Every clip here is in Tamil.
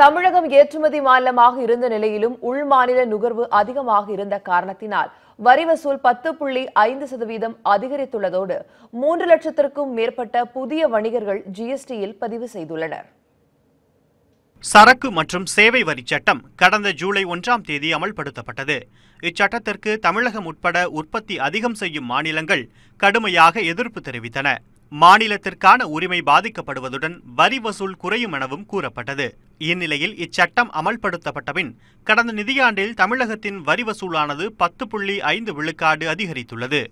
தமிழகம் ஏற்றுமதி மாநிலமாக இருந்த நிலையிலும் உள் மாநில நுகர்வு அதிகமாக இருந்த காரணத்தினால் வரி வசூல் பத்து புள்ளி ஐந்து சதவீதம் அதிகரித்துள்ளதோடு மூன்று லட்சத்திற்கும் மேற்பட்ட புதிய வணிகர்கள் ஜிஎஸ்டியில் பதிவு செய்துள்ளனர் சரக்கு மற்றும் சேவை வரி சட்டம் கடந்த ஜூலை ஒன்றாம் தேதி அமல்படுத்தப்பட்டது இச்சட்டத்திற்கு தமிழகம் உட்பட உற்பத்தி அதிகம் செய்யும் மாநிலங்கள் கடுமையாக எதிர்ப்பு தெரிவித்தன மாநிலத்திற்கான உரிமை பாதிக்கப்படுவதுடன் வரி வசூல் குறையும் எனவும் கூறப்பட்டது இந்நிலையில் இச்சட்டம் அமல்படுத்தப்பட்டபின் கடந்த நிதியாண்டில் தமிழகத்தின் வரி வசூலானது பத்து புள்ளி ஐந்து விழுக்காடு அதிகரித்துள்ளது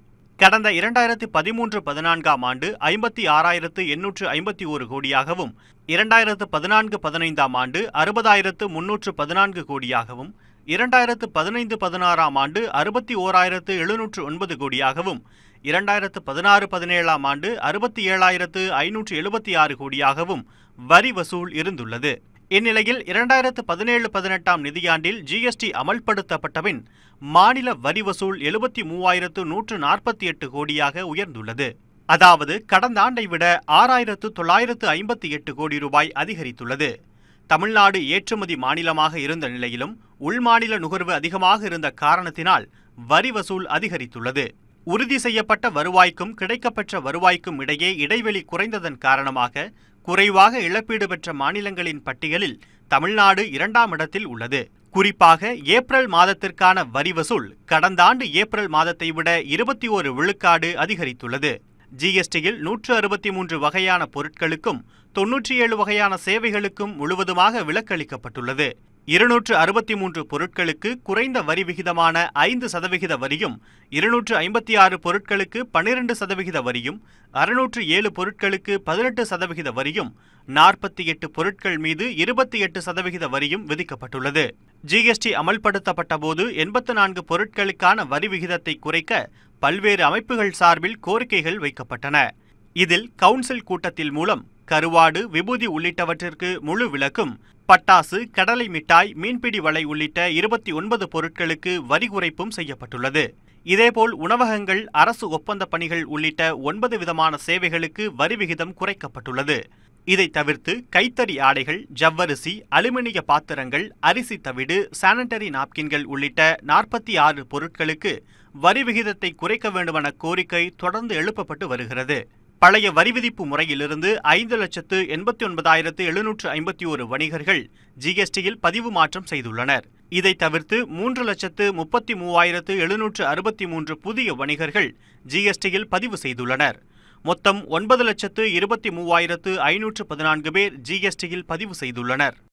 கடந்த இரண்டாயிரத்து பதிமூன்று பதினான்காம் ஆண்டு ஐம்பத்தி ஆறாயிரத்து எண்ணூற்று ஐம்பத்தி ஒரு கோடியாகவும் இரண்டாயிரத்து பதினான்கு பதினைந்தாம் ஆண்டு அறுபதாயிரத்து முன்னூற்று பதினான்கு கோடியாகவும் இரண்டாயிரத்து பதினைந்து பதினாறாம் ஆண்டு அறுபத்தி ஓராயிரத்து எழுநூற்று ஒன்பது கோடியாகவும் இரண்டாயிரத்து பதினாறு பதினேழாம் ஆண்டு அறுபத்தி ஏழாயிரத்து ஐநூற்று எழுபத்தி ஆறு கோடியாகவும் வரி வசூல் இருந்துள்ளது இந்நிலையில் இரண்டாயிரத்து பதினேழு பதினெட்டாம் நிதியாண்டில் ஜிஎஸ்டி அமல்படுத்தப்பட்டபின் மாநில வரி வசூல் எழுபத்தி மூவாயிரத்து நூற்று நாற்பத்தி எட்டு கோடியாக உயர்ந்துள்ளது அதாவது கடந்த ஆண்டை விட ஆறாயிரத்து தொள்ளாயிரத்து ஐம்பத்தி எட்டு கோடி ரூபாய் அதிகரித்துள்ளது தமிழ்நாடு ஏற்றுமதி மாநிலமாக இருந்த நிலையிலும் உள்மாநில நுகர்வு அதிகமாக இருந்த காரணத்தினால் வரி வசூல் அதிகரித்துள்ளது உறுதி செய்யப்பட்ட வருவாய்க்கும் கிடைக்கப்பெற்ற வருவாய்க்கும் இடையே இடைவெளி குறைந்ததன் காரணமாக குறைவாக இழப்பீடு பெற்ற மாநிலங்களின் பட்டியலில் தமிழ்நாடு இரண்டாம் இடத்தில் உள்ளது குறிப்பாக ஏப்ரல் மாதத்திற்கான வரி வசூல் கடந்த ஆண்டு ஏப்ரல் மாதத்தை விட இருபத்தி ஒரு விழுக்காடு அதிகரித்துள்ளது ஜிஎஸ்டியில் நூற்று அறுபத்தி மூன்று வகையான பொருட்களுக்கும் தொன்னூற்றி ஏழு வகையான சேவைகளுக்கும் முழுவதுமாக விலக்களிக்கப்பட்டுள்ளது இருநூற்று அறுபத்தி மூன்று பொருட்களுக்கு குறைந்த வரி விகிதமான ஐந்து சதவிகித வரியும் இருநூற்று ஐம்பத்தி ஆறு பொருட்களுக்கு பனிரெண்டு சதவிகித வரியும் அறுநூற்று ஏழு பொருட்களுக்கு பதினெட்டு சதவிகித வரியும் நாற்பத்தி எட்டு பொருட்கள் மீது இருபத்தி எட்டு சதவிகித வரியும் விதிக்கப்பட்டுள்ளது ஜிஎஸ்டி அமல்படுத்தப்பட்ட போது எண்பத்து நான்கு பொருட்களுக்கான வரி விகிதத்தை குறைக்க பல்வேறு அமைப்புகள் சார்பில் கோரிக்கைகள் வைக்கப்பட்டன இதில் கவுன்சில் கூட்டத்தில் மூலம் கருவாடு விபூதி உள்ளிட்டவற்றிற்கு முழு விலக்கும் பட்டாசு கடலை மிட்டாய் மீன்பிடி வலை உள்ளிட்ட இருபத்தி ஒன்பது பொருட்களுக்கு வரி குறைப்பும் செய்யப்பட்டுள்ளது இதேபோல் உணவகங்கள் அரசு ஒப்பந்த பணிகள் உள்ளிட்ட ஒன்பது விதமான சேவைகளுக்கு வரி விகிதம் குறைக்கப்பட்டுள்ளது இதைத் தவிர்த்து கைத்தறி ஆடைகள் ஜவ்வரிசி அலுமினிய பாத்திரங்கள் அரிசி தவிடு சானிட்டரி நாப்கின்கள் உள்ளிட்ட நாற்பத்தி ஆறு பொருட்களுக்கு வரி விகிதத்தை குறைக்க வேண்டுமென கோரிக்கை தொடர்ந்து எழுப்பப்பட்டு வருகிறது பழைய வரிவிதிப்பு முறையிலிருந்து ஐந்து லட்சத்து எண்பத்தி ஒன்பதாயிரத்து எழுநூற்று ஐம்பத்தி ஒரு வணிகர்கள் ஜிஎஸ்டியில் பதிவு மாற்றம் செய்துள்ளனர் இதை தவிர்த்து மூன்று லட்சத்து முப்பத்தி மூவாயிரத்து எழுநூற்று அறுபத்தி மூன்று புதிய வணிகர்கள் ஜிஎஸ்டியில் பதிவு செய்துள்ளனர் மொத்தம் ஒன்பது லட்சத்து இருபத்தி மூவாயிரத்து ஐநூற்று பதினான்கு பேர் ஜிஎஸ்டியில் பதிவு செய்துள்ளனர்